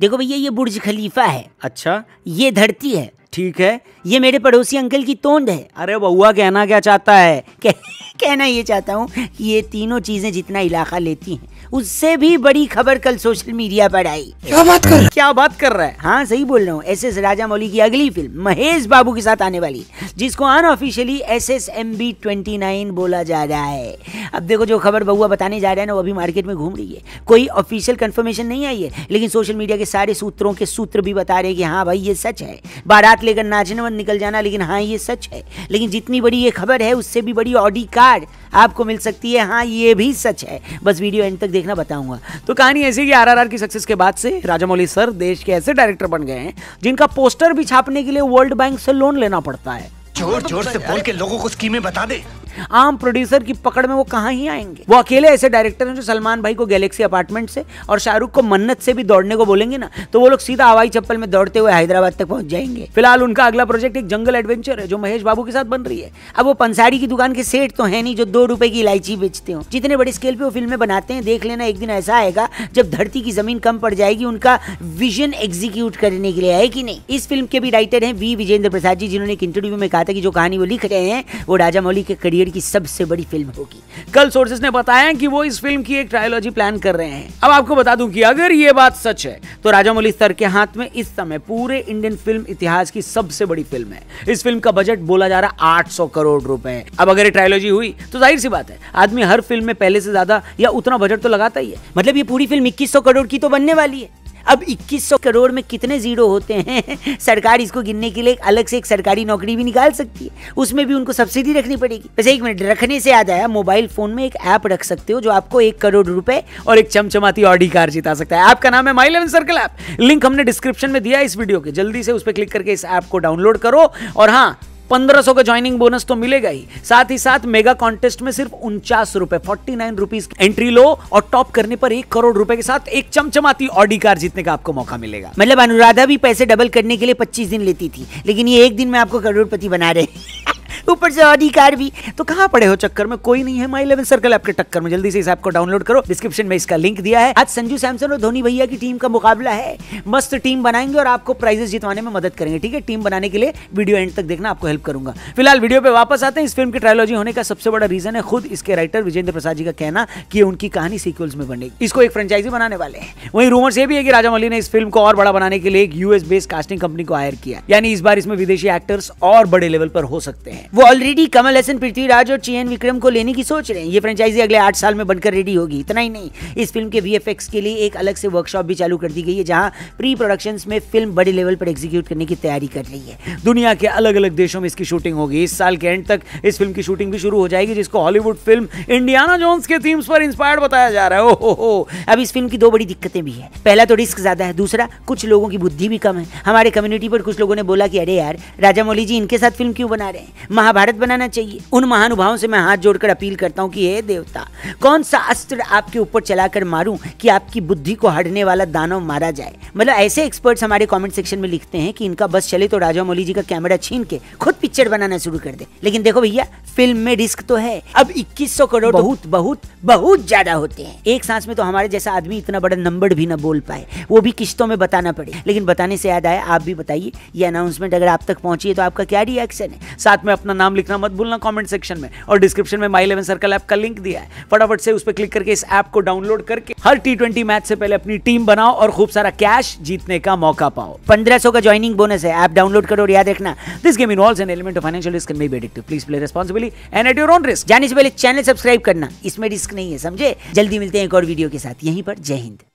देखो भैया ये बुर्ज खलीफा है अच्छा ये धरती है ठीक है ये मेरे पड़ोसी अंकल की तोंद है अरे बउआ कहना क्या चाहता है कह, कहना ये चाहता हूँ कि ये तीनों चीज़ें जितना इलाका लेती हैं उससे भी बड़ी खबर कल सोशल मीडिया पर आई क्या बात कर क्या बात कर रहा है हाँ सही बोल रहा हूँ एस एस राजा मौली की अगली फिल्म महेश बाबू के साथ आने वाली जिसको unofficially S S M B twenty nine बोला जा रहा है अब देखो जो खबर बउआ बताने जा रहा है ना वो अभी मार्केट में घूम रही है कोई ऑफिशियल कन्फर्मेशन नहीं आई है लेकिन सोशल मीडिया के सारे सूत्रों के सूत्र भी बता रहे हैं कि हाँ भाई ये सच है बारात लेकर नाचने मत निकल जाना लेकिन हाँ ये सच है लेकिन जितनी बड़ी ये खबर है उससे भी बड़ी ऑडी कार्ड आपको मिल सकती है हाँ ये भी सच है बस वीडियो एंड तक देखना बताऊंगा तो कहानी ऐसी कि आरआरआर की सक्सेस के बाद से राजामौली सर देश के ऐसे डायरेक्टर बन गए हैं जिनका पोस्टर भी छापने के लिए वर्ल्ड बैंक से लोन लेना पड़ता है जोर जोर से बोल के लोगों को स्कीमें बता दे आम प्रोड्यूसर की पकड़ में वो कहाँ ही आएंगे वो अकेले ऐसे डायरेक्टर हैं जो सलमान भाई को गैलेक्सी अपार्टमेंट से और शाहरुख को मन्नत से भी दौड़ने को बोलेंगे ना तो वो लोग सीधा हवाई चप्पल में दौड़ते हुए हैदराबाद तक पहुंच जाएंगे फिलहाल उनका अगला प्रोजेक्ट एक जंगल एडवेंचर है जो महेश बाबू के साथ बन रही है अब वो पंसारी की दुकान के सेठ तो है नहीं जो दो रुपए की इलायची बेचते हो जितने बड़े स्केल पे वो फिल्में बनाते हैं देख लेना एक दिन ऐसा आएगा जब धरती की जमीन कम पड़ जाएगी उनका विजन एग्जीक्यूट करने के लिए है कि नहीं इस फिल्म के भी राइटर है वी विजेंद्र प्रसाद जी जिन्होंने एक इंटरव्यू में कहा था कि जो कहानी वो लिख रहे हैं वो राजा मौली के करियर करियर की सबसे बड़ी फिल्म होगी कल सोर्सेस ने बताया कि वो इस फिल्म की एक ट्रायोलॉजी प्लान कर रहे हैं अब आपको बता दूं कि अगर ये बात सच है तो राजामौली सर के हाथ में इस समय पूरे इंडियन फिल्म इतिहास की सबसे बड़ी फिल्म है इस फिल्म का बजट बोला जा रहा आठ करोड़ रुपए अब अगर ये ट्रायोलॉजी हुई तो जाहिर सी बात है आदमी हर फिल्म में पहले से ज्यादा या उतना बजट तो लगाता ही है मतलब ये पूरी फिल्म इक्कीस करोड़ की तो बनने वाली है अब 2100 करोड़ में कितने जीरो होते हैं सरकार इसको गिनने के लिए अलग से एक सरकारी नौकरी भी निकाल सकती है उसमें भी उनको सब्सिडी रखनी पड़ेगी वैसे एक मिनट रखने से याद आया मोबाइल फोन में एक ऐप रख सकते हो जो आपको एक करोड़ रुपए और एक चमचमाती ऑडी कार जिता सकता है ऐप का नाम है my eleven circle app link हमने डिस्क्रिप्शन में दिया इस वीडियो के जल्दी से उस पर क्लिक करके इस ऐप को डाउनलोड करो और हाँ पंद्रह सौ का ज्वाइनिंग बोनस तो मिलेगा ही साथ ही साथ मेगा कॉन्टेस्ट में सिर्फ उनचास रुपए फोर्टी नाइन रुपीज एंट्री लो और टॉप करने पर एक करोड़ रुपए के साथ एक चमचमाती ऑडी कार जीतने का आपको मौका मिलेगा मतलब अनुराधा भी पैसे डबल करने के लिए पच्चीस दिन लेती थी लेकिन ये एक दिन में आपको करोड़पति बना रहे ऊपर से कार भी तो कहाँ पड़े हो चक्कर में कोई नहीं है माई इलेवन सर्कल ऐप के टक्कर में जल्दी से इस ऐप को डाउनलोड करो डिस्क्रिप्शन में इसका लिंक दिया है आज संजू सैमसन और धोनी भैया की टीम का मुकाबला है मस्त टीम बनाएंगे और आपको प्राइजेस जितवाने में मदद करेंगे ठीक है टीम बनाने के लिए वीडियो एंड तक देखना आपको हेल्प करूंगा फिलहाल वीडियो पे वापस आते हैं इस फिल्म की ट्रायलॉजी होने का सबसे बड़ा रीजन है खुद इसके राइटर विजेंद्र प्रसाद जी का कहना कि उनकी कहानी सीक्वल्स में बनेगी इसको एक फ्रेंचाइजी बनाने वाले हैं वहीं रूमर्स ये भी है कि राजा मौली ने इस फिल्म को और बड़ा बनाने के लिए एक यूएस बेस्ड कास्टिंग कंपनी को हायर किया यानी इस बार इसमें विदेशी एक्टर्स और बड़े लेवल पर हो सकते हैं वो ऑलरेडी कमल हसन पृथ्वीराज और चेन विक्रम को लेने की सोच रहे हैं ये फ्रेंचाइजी अगले आठ साल में बनकर रेडी होगी इतना ही नहीं इस फिल्म के वी के लिए एक अलग से वर्कशॉप भी चालू कर दी गई है जहाँ प्री प्रोडक्शन में फिल्म बड़े लेवल पर एग्जीक्यूट करने की तैयारी कर रही है दुनिया के अलग अलग देशों में इसकी शूटिंग होगी इस साल के एंड तक इस फिल्म की शूटिंग भी शुरू हो जाएगी जिसको हॉलीवुड फिल्म इंडियाना जोन्स के थीम्स पर इंस्पायर्ड बताया जा रहा है ओहो अब इस फिल्म की दो बड़ी दिक्कतें भी है पहला तो रिस्क ज्यादा है दूसरा कुछ लोगों की बुद्धि भी कम है हमारे कम्युनिटी पर कुछ लोगों ने बोला कि अरे यार राजा मौली जी इनके साथ फिल्म क्यों बना रहे हैं महाभारत बनाना चाहिए उन महानुभावों से मैं हाथ जोड़कर अपील करता हूँ कि हे देवता कौन सा अस्त्र आपके ऊपर चलाकर मारूं कि आपकी बुद्धि को हड़ने वाला दानव मारा जाए मतलब ऐसे एक्सपर्ट्स हमारे कमेंट सेक्शन में लिखते हैं कि इनका बस चले तो राजा मौली जी का कैमरा छीन के खुद पिक्चर बनाना शुरू कर दे लेकिन देखो भैया फिल्म में रिस्क तो है अब इक्कीस करोड़ तो बहुत बहुत बहुत ज्यादा होते हैं एक सांस में तो हमारे जैसा आदमी इतना बड़ा नंबर भी ना बोल पाए वो भी किस्तों में बताना पड़े लेकिन बताने से याद आया आप भी बताइए ये अनाउंसमेंट अगर आप तक पहुंची है तो आपका क्या रिएक्शन है साथ में अपना नाम लिखना मत भूलना कॉमेंट सेक्शन में और डिस्क्रिप्शन में माई इलेवन सर्कल ऐप का लिंक दिया है फटाफट से उस पर क्लिक करके इस ऐप को डाउनलोड करके हर टी ट्वेंटी मैच से पहले अपनी टीम बनाओ और खूब सारा कैश जीतने का मौका पाओ पंद्रह सौ का ज्वाइनिंग बोनस है ऐप डाउनलोड करो और याद रखना this game involve an element of financial risk be addictive please play responsibly and at your own risk जाने से पहले चैनल सब्सक्राइब करना इसमें रिस्क नहीं है समझे जल्दी मिलते हैं एक और वीडियो के साथ यहीं पर जय हिंद